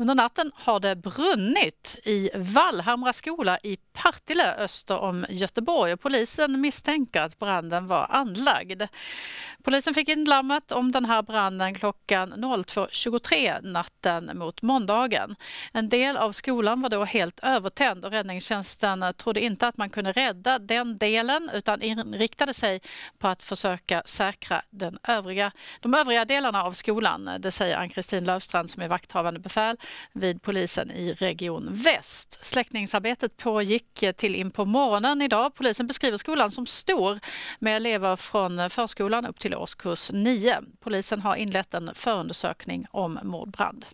Under natten har det brunnit i Vallhamra skola i Partille öster om Göteborg. Polisen misstänker att branden var anlagd. Polisen fick in larmet om den här branden klockan 02.23 natten mot måndagen. En del av skolan var då helt övertänd och räddningstjänsten trodde inte att man kunde rädda den delen utan inriktade sig på att försöka säkra den övriga, de övriga delarna av skolan. Det säger Ann-Kristin Löfstrand som är vakthavande befäl vid polisen i Region Väst. Släckningsarbetet pågick till in på morgonen idag. Polisen beskriver skolan som stor med elever från förskolan upp till årskurs 9. Polisen har inlett en förundersökning om mordbrand.